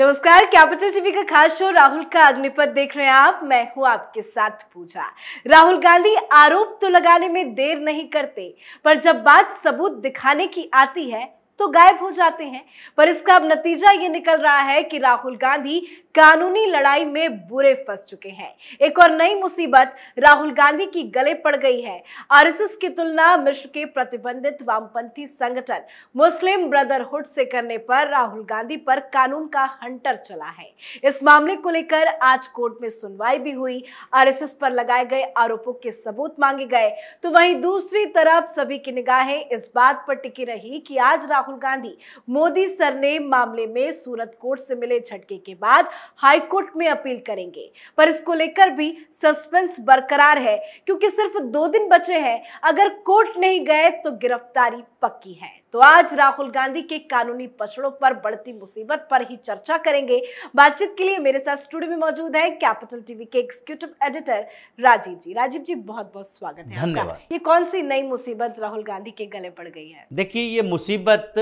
नमस्कार capital TV का खास शो राहुल का अग्निपथ देख रहे हैं आप मैं हूं आपके साथ पूजा राहुल गांधी आरोप तो लगाने में देर नहीं करते पर जब बात सबूत दिखाने की आती है तो गायब हो जाते हैं पर इसका अब नतीजा ये निकल रहा है कि राहुल गांधी कानूनी लड़ाई में बुरे फंस चुके हैं एक और नई मुसीबत राहुल गांधी की गले पड़ गई है आरएसएस की तुलना मिश्र के प्रतिबंधित वामपंथी संगठन मुस्लिम ब्रदरहुड से करने पर राहुल गांधी पर कानून का हंटर चला है इस मामले को लेकर आज कोर्ट में सुनवाई भी हुई आरएसएस पर लगाए गए आरोपों के सबूत मांगे गए तो वहीं दूसरी तरफ सभी की निगाहें इस बात पर टिकी रही कि आज राहुल राहुल गांधी मोदी सरनेम मामले में सूरत कोर्ट से मिले झटके के बाद हाईकोर्ट में अपील करेंगे पर इसको लेकर भी सस्पेंस बरकरार है क्योंकि सिर्फ दो दिन बचे हैं अगर कोर्ट नहीं गए तो गिरफ्तारी पक्की है तो आज राहुल गांधी के कानूनी पछड़ों पर बढ़ती मुसीबत पर ही चर्चा करेंगे बातचीत के लिए मेरे साथ स्टूडियो में मौजूद है कैपिटल टीवी के एग्जीक्यूटिव एडिटर राजीव जी राजीव जी बहुत बहुत स्वागत है धन्यवाद ये कौन सी नई मुसीबत राहुल गांधी के गले पड़ गई है देखिए ये मुसीबत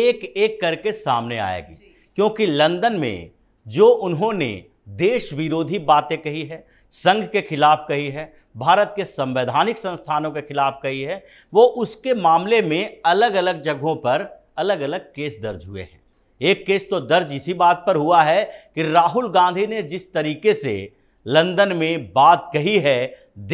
एक एक करके सामने आएगी क्योंकि लंदन में जो उन्होंने देश विरोधी बातें कही है संघ के खिलाफ कही है भारत के संवैधानिक संस्थानों के खिलाफ कही है वो उसके मामले में अलग अलग जगहों पर अलग अलग केस दर्ज हुए हैं एक केस तो दर्ज इसी बात पर हुआ है कि राहुल गांधी ने जिस तरीके से लंदन में बात कही है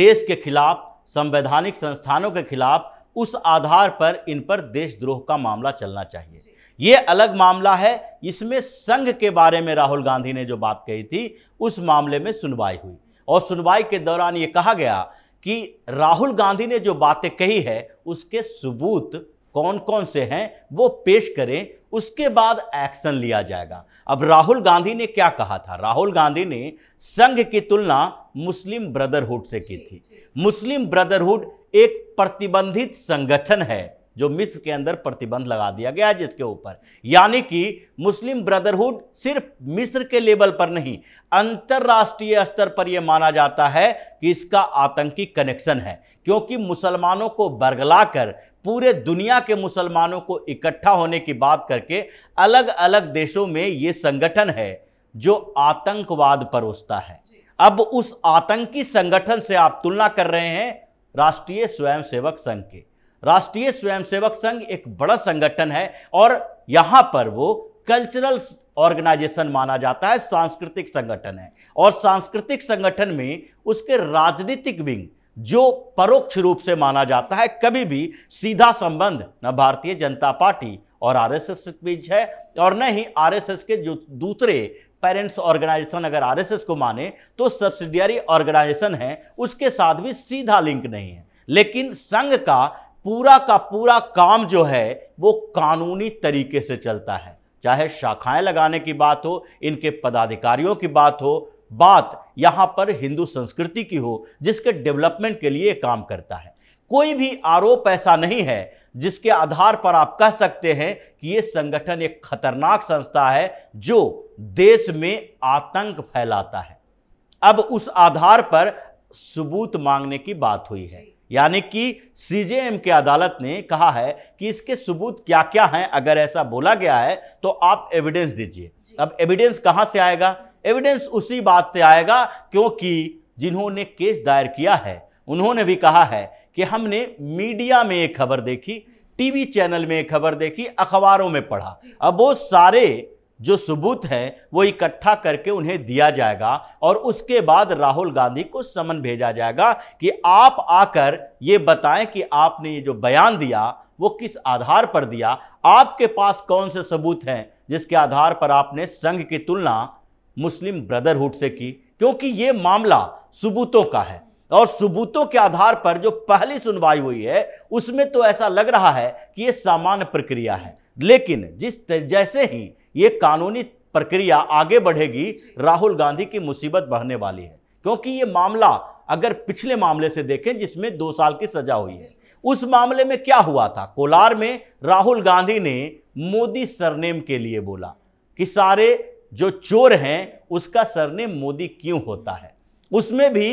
देश के खिलाफ संवैधानिक संस्थानों के खिलाफ उस आधार पर इन पर देशद्रोह का मामला चलना चाहिए ये अलग मामला है इसमें संघ के बारे में राहुल गांधी ने जो बात कही थी उस मामले में सुनवाई हुई और सुनवाई के दौरान ये कहा गया कि राहुल गांधी ने जो बातें कही है उसके सबूत कौन कौन से हैं वो पेश करें उसके बाद एक्शन लिया जाएगा अब राहुल गांधी ने क्या कहा था राहुल गांधी ने संघ की तुलना मुस्लिम ब्रदरहुड से की थी मुस्लिम ब्रदरहुड एक प्रतिबंधित संगठन है जो मिस्र के अंदर प्रतिबंध लगा दिया गया जिसके ऊपर यानी कि मुस्लिम ब्रदरहुड सिर्फ मिस्र के लेवल पर नहीं अंतर्राष्ट्रीय स्तर पर यह माना जाता है कि इसका आतंकी कनेक्शन है क्योंकि मुसलमानों को बरगला कर पूरे दुनिया के मुसलमानों को इकट्ठा होने की बात करके अलग अलग देशों में ये संगठन है जो आतंकवाद परोसता है अब उस आतंकी संगठन से आप तुलना कर रहे हैं राष्ट्रीय स्वयंसेवक संघ के राष्ट्रीय स्वयंसेवक संघ एक बड़ा संगठन है और यहाँ पर वो कल्चरल ऑर्गेनाइजेशन माना जाता है सांस्कृतिक संगठन है और सांस्कृतिक संगठन में उसके राजनीतिक विंग जो परोक्ष रूप से माना जाता है कभी भी सीधा संबंध न भारतीय जनता पार्टी और आरएसएस के बीच है और न ही आरएसएस के जो दूसरे पेरेंट्स ऑर्गेनाइजेशन अगर आरएसएस को माने तो सब्सिडियरी ऑर्गेनाइजेशन है उसके साथ भी सीधा लिंक नहीं है लेकिन संघ का पूरा का पूरा काम जो है वो कानूनी तरीके से चलता है चाहे शाखाएं लगाने की बात हो इनके पदाधिकारियों की बात हो बात यहाँ पर हिंदू संस्कृति की हो जिसके डेवलपमेंट के लिए काम करता है कोई भी आरोप ऐसा नहीं है जिसके आधार पर आप कह सकते हैं कि ये संगठन एक खतरनाक संस्था है जो देश में आतंक फैलाता है अब उस आधार पर सबूत मांगने की बात हुई है यानी कि सीजेएम के अदालत ने कहा है कि इसके सबूत क्या क्या हैं अगर ऐसा बोला गया है तो आप एविडेंस दीजिए अब एविडेंस कहाँ से आएगा एविडेंस उसी बात से आएगा क्योंकि जिन्होंने केस दायर किया है उन्होंने भी कहा है कि हमने मीडिया में एक खबर देखी टीवी चैनल में एक खबर देखी अखबारों में पढ़ा अब वो सारे जो सबूत हैं वो इकट्ठा करके उन्हें दिया जाएगा और उसके बाद राहुल गांधी को समन भेजा जाएगा कि आप आकर ये बताएं कि आपने ये जो बयान दिया वो किस आधार पर दिया आपके पास कौन से सबूत हैं जिसके आधार पर आपने संघ की तुलना मुस्लिम ब्रदरहुड से की क्योंकि ये मामला सबूतों का है और सबूतों के आधार पर जो पहली सुनवाई हुई है उसमें तो ऐसा लग रहा है कि ये सामान्य प्रक्रिया है लेकिन जिस जैसे ही ये कानूनी प्रक्रिया आगे बढ़ेगी राहुल गांधी की मुसीबत बढ़ने वाली है क्योंकि ये मामला अगर पिछले मामले से देखें जिसमें दो साल की सजा हुई है उस मामले में क्या हुआ था कोलार में राहुल गांधी ने मोदी सरनेम के लिए बोला कि सारे जो चोर हैं उसका सरनेम मोदी क्यों होता है उसमें भी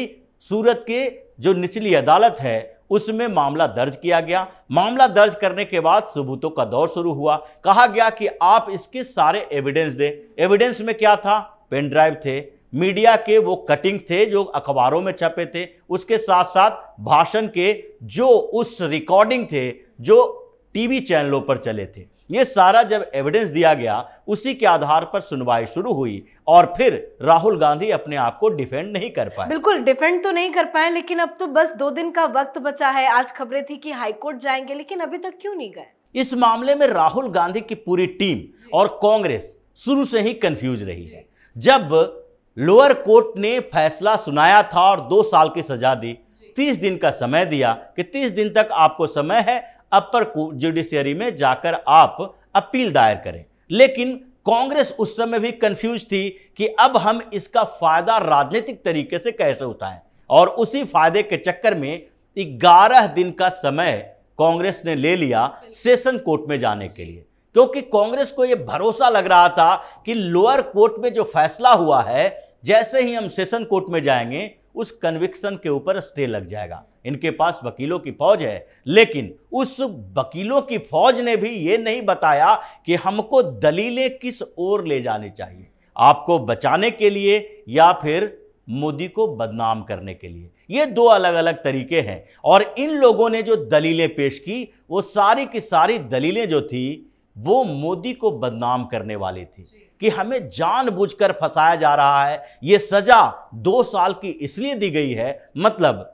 सूरत के जो निचली अदालत है उसमें मामला दर्ज किया गया मामला दर्ज करने के बाद सबूतों का दौर शुरू हुआ कहा गया कि आप इसके सारे एविडेंस दें एविडेंस में क्या था पेन ड्राइव थे मीडिया के वो कटिंग्स थे जो अखबारों में छपे थे उसके साथ साथ भाषण के जो उस रिकॉर्डिंग थे जो टीवी चैनलों पर चले थे ये सारा जब एविडेंस दिया गया उसी के आधार पर सुनवाई शुरू हुई और फिर राहुल गांधी अपने आप को डिफेंड नहीं कर पाए बिल्कुल डिफेंड तो नहीं कर पाए लेकिन अब तो बस दो दिन का वक्त बचा है आज खबरें थी कि हाईकोर्ट जाएंगे लेकिन अभी तक क्यों नहीं गए इस मामले में राहुल गांधी की पूरी टीम और कांग्रेस शुरू से ही कंफ्यूज रही है जब लोअर कोर्ट ने फैसला सुनाया था और दो साल की सजा दी तीस दिन का समय दिया कि तीस दिन तक आपको समय है अपर जुडिशियरी में जाकर आप अपील दायर करें लेकिन कांग्रेस उस समय भी कंफ्यूज थी कि अब हम इसका फायदा राजनीतिक तरीके से कैसे उठाएं और उसी फायदे के चक्कर में 11 दिन का समय कांग्रेस ने ले लिया सेशन कोर्ट में जाने के लिए क्योंकि कांग्रेस को यह भरोसा लग रहा था कि लोअर कोर्ट में जो फैसला हुआ है जैसे ही हम सेशन कोर्ट में जाएंगे उस कन्विक्सन के ऊपर स्टे लग जाएगा इनके पास वकीलों की फौज है लेकिन उस वकीलों की फौज ने भी ये नहीं बताया कि हमको दलीलें किस ओर ले जानी चाहिए आपको बचाने के लिए या फिर मोदी को बदनाम करने के लिए ये दो अलग अलग तरीके हैं और इन लोगों ने जो दलीलें पेश की वो सारी की सारी दलीलें जो थी वो मोदी को बदनाम करने वाली थी कि हमें जानबूझकर फंसाया जा रहा है ये सज़ा दो साल की इसलिए दी गई है मतलब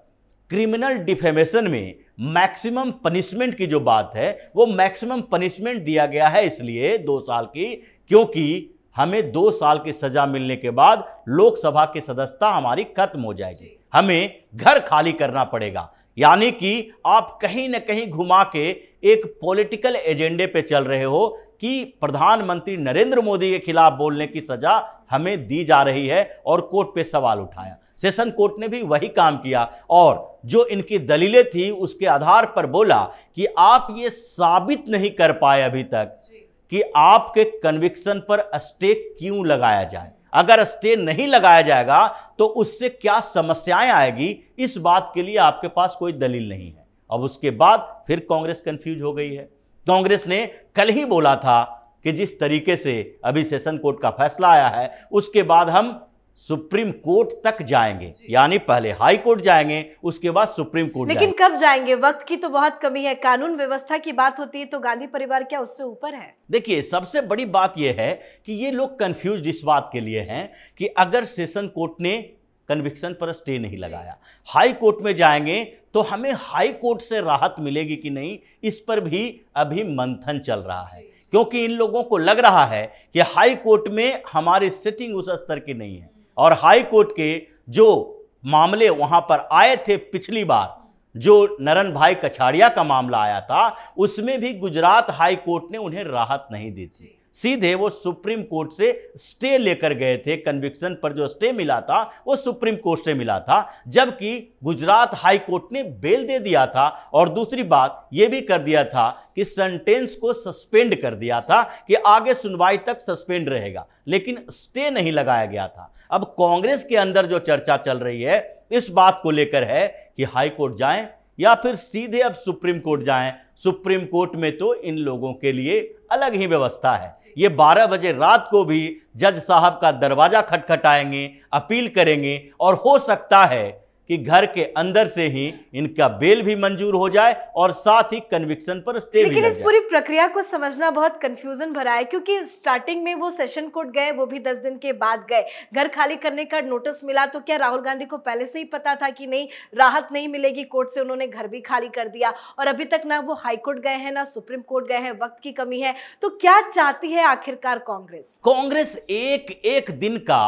क्रिमिनल डिफेमेशन में मैक्सिमम पनिशमेंट की जो बात है वो मैक्सिमम पनिशमेंट दिया गया है इसलिए दो साल की क्योंकि हमें दो साल की सजा मिलने के बाद लोकसभा की सदस्यता हमारी खत्म हो जाएगी हमें घर खाली करना पड़ेगा यानी कि आप कहीं ना कहीं घुमा के एक पॉलिटिकल एजेंडे पे चल रहे हो कि प्रधानमंत्री नरेंद्र मोदी के खिलाफ बोलने की सजा हमें दी जा रही है और कोर्ट पे सवाल उठाया सेशन कोर्ट ने भी वही काम किया और जो इनकी दलीलें थी उसके आधार पर बोला कि आप ये साबित नहीं कर पाए अभी तक कि आपके कन्विक्शन पर स्टे क्यों लगाया जाए अगर स्टे नहीं लगाया जाएगा तो उससे क्या समस्याएं आएगी इस बात के लिए आपके पास कोई दलील नहीं है अब उसके बाद फिर कांग्रेस कंफ्यूज हो गई है कांग्रेस ने कल ही बोला था कि जिस तरीके से अभी सेशन कोर्ट का फैसला आया है उसके बाद हम सुप्रीम कोर्ट तक जाएंगे यानी पहले हाई कोर्ट जाएंगे उसके बाद सुप्रीम कोर्ट लेकिन कब जाएंगे वक्त की तो बहुत कमी है कानून व्यवस्था की बात होती है तो गांधी परिवार क्या उससे ऊपर है देखिए सबसे बड़ी बात यह है कि ये लोग कंफ्यूज इस बात के लिए हैं कि अगर सेशन कोर्ट ने कन्विक्शन पर स्टे नहीं लगाया हाई कोर्ट में जाएंगे तो हमें हाई कोर्ट से राहत मिलेगी कि नहीं इस पर भी अभी मंथन चल रहा है क्योंकि इन लोगों को लग रहा है कि हाई कोर्ट में हमारी सिटिंग उस स्तर की नहीं है और हाई कोर्ट के जो मामले वहां पर आए थे पिछली बार जो नरन भाई कछाड़िया का मामला आया था उसमें भी गुजरात हाई कोर्ट ने उन्हें राहत नहीं दी थी सीधे वो सुप्रीम कोर्ट से स्टे लेकर गए थे कन्विक्शन पर जो स्टे मिला था वो सुप्रीम कोर्ट से मिला था जबकि गुजरात हाई कोर्ट ने बेल दे दिया था और दूसरी बात ये भी कर दिया था कि सेंटेंस को सस्पेंड कर दिया था कि आगे सुनवाई तक सस्पेंड रहेगा लेकिन स्टे नहीं लगाया गया था अब कांग्रेस के अंदर जो चर्चा चल रही है इस बात को लेकर है कि हाई कोर्ट जाएं या फिर सीधे अब सुप्रीम कोर्ट जाएं सुप्रीम कोर्ट में तो इन लोगों के लिए अलग ही व्यवस्था है ये 12 बजे रात को भी जज साहब का दरवाज़ा खटखटाएंगे अपील करेंगे और हो सकता है कि घर के अंदर से ही इनका बेल भी मंजूर हो जाए और साथ ही कन्विक्शन पर स्टे लेकिन इस पूरी प्रक्रिया को समझना बहुत कंफ्यूजन भरा है क्योंकि स्टार्टिंग में वो सेशन कोर्ट गए वो भी दस दिन के बाद गए घर खाली करने का नोटिस मिला तो क्या राहुल गांधी को पहले से ही पता था कि नहीं राहत नहीं मिलेगी कोर्ट से उन्होंने घर भी खाली कर दिया और अभी तक ना वो हाईकोर्ट गए हैं ना सुप्रीम कोर्ट गए हैं वक्त की कमी है तो क्या चाहती है आखिरकार कांग्रेस कांग्रेस एक एक दिन का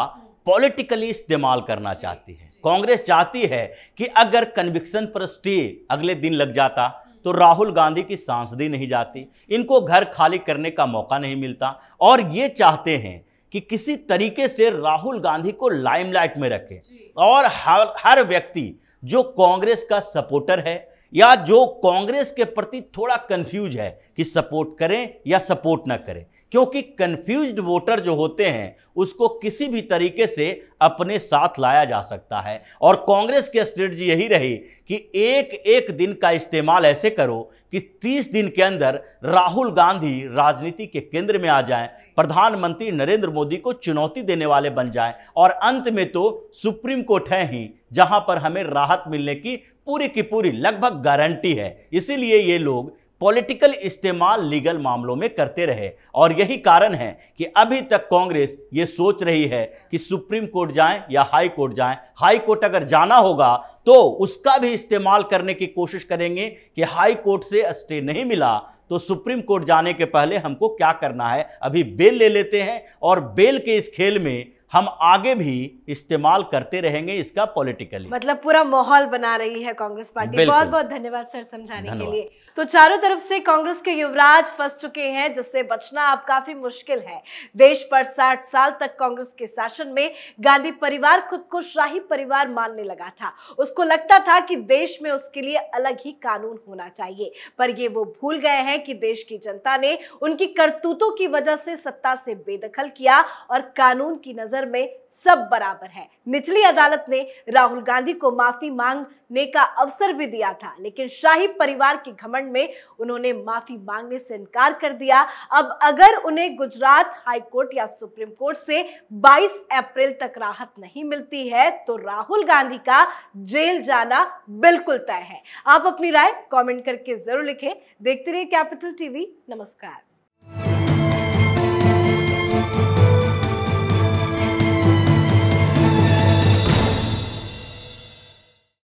पॉलिटिकली इस्तेमाल करना चाहती है कांग्रेस चाहती है कि अगर कन्विक्शन पर स्टे अगले दिन लग जाता तो राहुल गांधी की सांसदी नहीं जाती इनको घर खाली करने का मौका नहीं मिलता और ये चाहते हैं कि किसी तरीके से राहुल गांधी को लाइमलाइट में रखें और हर हर व्यक्ति जो कांग्रेस का सपोर्टर है या जो कांग्रेस के प्रति थोड़ा कंफ्यूज है कि सपोर्ट करें या सपोर्ट ना करें क्योंकि कन्फ्यूज्ड वोटर जो होते हैं उसको किसी भी तरीके से अपने साथ लाया जा सकता है और कांग्रेस की स्ट्रेटजी यही रही कि एक एक दिन का इस्तेमाल ऐसे करो कि 30 दिन के अंदर राहुल गांधी राजनीति के केंद्र में आ जाएं प्रधानमंत्री नरेंद्र मोदी को चुनौती देने वाले बन जाएं और अंत में तो सुप्रीम कोर्ट है ही जहां पर हमें राहत मिलने की पूरी की पूरी लगभग गारंटी है इसीलिए ये लोग पॉलिटिकल इस्तेमाल लीगल मामलों में करते रहे और यही कारण है कि अभी तक कांग्रेस ये सोच रही है कि सुप्रीम कोर्ट जाएं या हाई कोर्ट जाएं हाई कोर्ट अगर जाना होगा तो उसका भी इस्तेमाल करने की कोशिश करेंगे कि हाई कोर्ट से स्टे नहीं मिला तो सुप्रीम कोर्ट जाने के पहले हमको क्या करना है अभी बेल ले लेते हैं और बेल के इस खेल में हम आगे भी इस्तेमाल करते रहेंगे इसका पॉलिटिकली मतलब पूरा माहौल बना रही है कांग्रेस पार्टी बहुत बहुत धन्यवाद सर समझाने के लिए तो चारों तरफ से कांग्रेस के युवराज फंस चुके हैं जिससे बचना अब काफी मुश्किल है देश पर साठ साल तक कांग्रेस के शासन में गांधी परिवार खुद को शाही परिवार मानने लगा था उसको लगता था कि देश में उसके लिए अलग ही कानून होना चाहिए पर ये वो भूल गए हैं कि देश की जनता ने उनकी करतूतों की वजह से सत्ता से बेदखल किया और कानून की नजर नज़र में सब बराबर है निचली अदालत ने राहुल गांधी को माफ़ी मांगने का अवसर भी दिया था लेकिन शाही परिवार के घमंड में उन्होंने माफ़ी मांगने से इनकार कर दिया अब अगर उन्हें गुजरात हाईकोर्ट या सुप्रीम कोर्ट से 22 अप्रैल तक राहत नहीं मिलती है तो राहुल गांधी का जेल जाना बिल्कुल तय है आप अपनी राय कॉमेंट करके जरूर लिखें देखते रहिए कैपिटल टीवी नमस्कार